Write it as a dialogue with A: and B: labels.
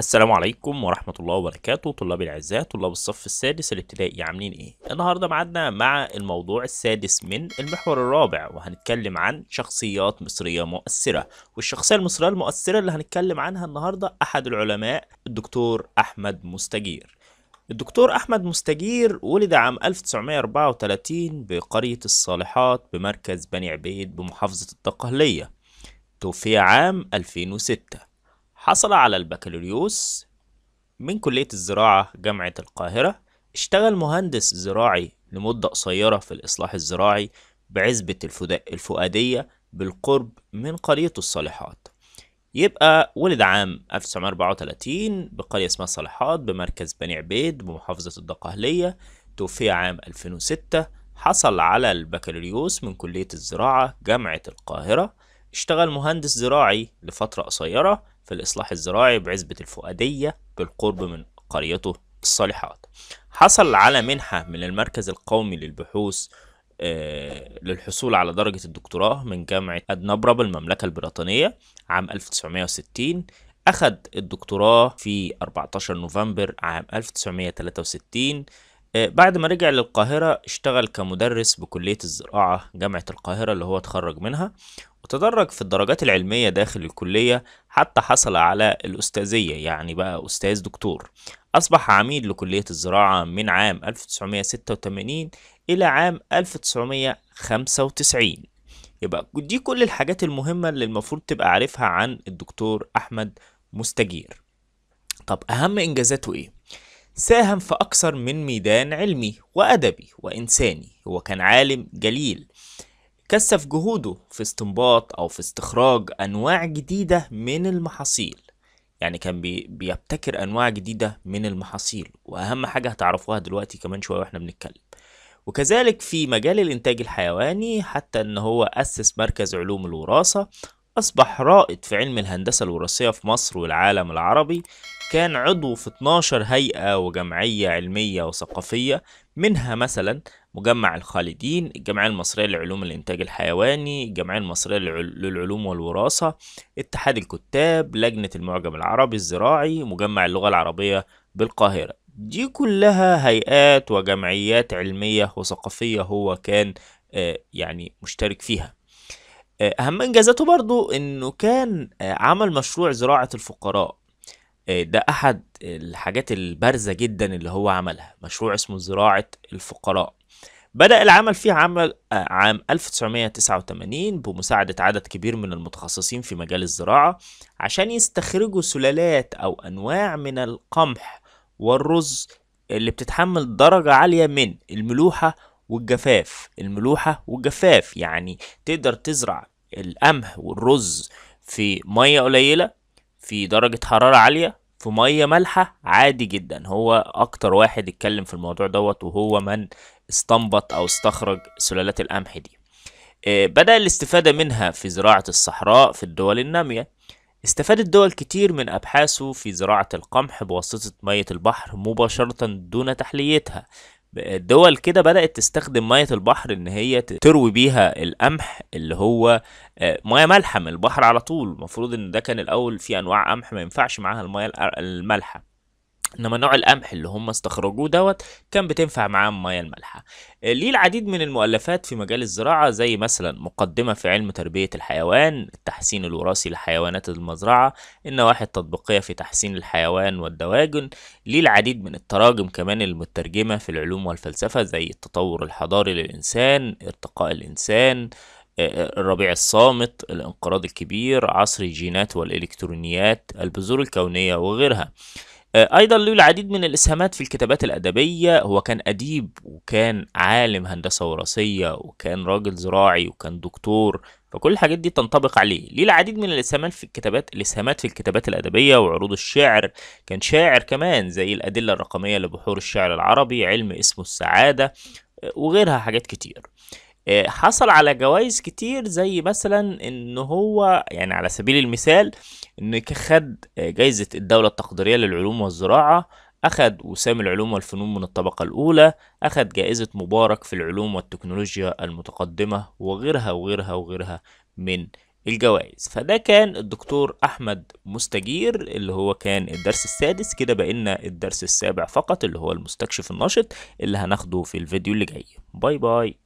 A: السلام عليكم ورحمة الله وبركاته طلاب الأعزاء طلاب الصف السادس الابتدائي عاملين ايه؟ النهاردة معانا مع الموضوع السادس من المحور الرابع وهنتكلم عن شخصيات مصرية مؤثرة والشخصية المصرية المؤثرة اللي هنتكلم عنها النهاردة أحد العلماء الدكتور أحمد مستجير الدكتور أحمد مستجير ولد عام 1934 بقرية الصالحات بمركز بني عبيد بمحافظة الدقهلية توفي عام 2006 حصل على البكالوريوس من كلية الزراعة جامعة القاهرة اشتغل مهندس زراعي لمدة قصيرة في الإصلاح الزراعي بعزبة الفؤادية بالقرب من قريته الصالحات يبقى ولد عام 1934 بقرية اسمها صالحات بمركز بني عبيد بمحافظة الدقهلية توفي عام 2006 حصل على البكالوريوس من كلية الزراعة جامعة القاهرة اشتغل مهندس زراعي لفترة قصيرة في الإصلاح الزراعي بعزبة الفؤادية بالقرب من قريته الصالحات حصل على منحة من المركز القومي للبحوث آه، للحصول على درجة الدكتوراه من جامعة أدنبرة بالمملكة البريطانية عام 1960 أخذ الدكتوراه في 14 نوفمبر عام 1963 آه، بعد ما رجع للقاهرة اشتغل كمدرس بكلية الزراعة جامعة القاهرة اللي هو اتخرج منها وتدرج في الدرجات العلمية داخل الكلية حتى حصل على الأستاذية يعني بقى أستاذ دكتور أصبح عميد لكلية الزراعة من عام 1986 إلى عام 1995 يبقى دي كل الحاجات المهمة اللي المفروض تبقى عارفها عن الدكتور أحمد مستجير طب أهم إنجازاته إيه؟ ساهم في أكثر من ميدان علمي وأدبي وإنساني هو كان عالم جليل كثف جهوده في استنباط أو في استخراج أنواع جديدة من المحاصيل يعني كان بيبتكر أنواع جديدة من المحاصيل وأهم حاجة هتعرفوها دلوقتي كمان شوية وإحنا بنتكلم وكذلك في مجال الإنتاج الحيواني حتى إن هو أسس مركز علوم الوراثة أصبح رائد في علم الهندسة الوراثية في مصر والعالم العربي كان عضو في 12 هيئة وجمعية علمية وثقافية منها مثلا مجمع الخالدين الجمعية المصرية لعلوم الإنتاج الحيواني الجمعية المصرية للعلوم والوراثة اتحاد الكتاب لجنة المعجم العربي الزراعي مجمع اللغة العربية بالقاهرة دي كلها هيئات وجمعيات علمية وثقافية هو كان آه، يعني مشترك فيها آه، اهم انجازاته برضو انه كان آه، عمل مشروع زراعة الفقراء آه، ده احد الحاجات البارزة جدا اللي هو عملها مشروع اسمه زراعة الفقراء بدأ العمل فيه عمل عام 1989 بمساعدة عدد كبير من المتخصصين في مجال الزراعة عشان يستخرجوا سلالات أو أنواع من القمح والرز اللي بتتحمل درجة عالية من الملوحة والجفاف الملوحة والجفاف يعني تقدر تزرع القمح والرز في مية قليلة في درجة حرارة عالية في مية مالحة عادي جدا هو أكتر واحد اتكلم في الموضوع دوت وهو من استنبط أو استخرج سلالات القمح دي آه، بدأ الاستفادة منها في زراعة الصحراء في الدول النامية استفادت دول كتير من أبحاثه في زراعة القمح بواسطة مية البحر مباشرة دون تحليتها الدول كده بدأت تستخدم مية البحر إن هي تروي بيها القمح اللي هو آه، مية مالحة من البحر على طول المفروض إن ده كان الأول في أنواع قمح ما ينفعش معاها المية المالحة انما نوع القمح اللي هم استخرجوه دوت كان بتنفع معاه الميه المالحه ليه العديد من المؤلفات في مجال الزراعه زي مثلا مقدمه في علم تربيه الحيوان التحسين الوراثي لحيوانات المزرعه النواحي التطبيقيه في تحسين الحيوان والدواجن ليه العديد من التراجم كمان المترجمه في العلوم والفلسفه زي التطور الحضاري للانسان ارتقاء الانسان آه، آه، الربيع الصامت الانقراض الكبير عصر الجينات والالكترونيات البذور الكونيه وغيرها آه، أيضا له العديد من الإسهامات في الكتابات الأدبية هو كان أديب وكان عالم هندسة وراثية وكان راجل زراعي وكان دكتور فكل الحاجات دي تنطبق عليه ليه العديد من الإسهامات في الكتابات الإسهامات في الكتابات الأدبية وعروض الشعر كان شاعر كمان زي الأدلة الرقمية لبحور الشعر العربي علم اسمه السعادة آه، وغيرها حاجات كتير آه، حصل على جوائز كتير زي مثلا ان هو يعني على سبيل المثال انه خد آه، جايزة الدولة التقديرية للعلوم والزراعة أخد وسام العلوم والفنون من الطبقة الأولى أخد جائزة مبارك في العلوم والتكنولوجيا المتقدمة وغيرها وغيرها وغيرها من الجوائز فده كان الدكتور أحمد مستجير اللي هو كان الدرس السادس كده بقينا الدرس السابع فقط اللي هو المستكشف الناشط اللي هناخده في الفيديو اللي جاي باي باي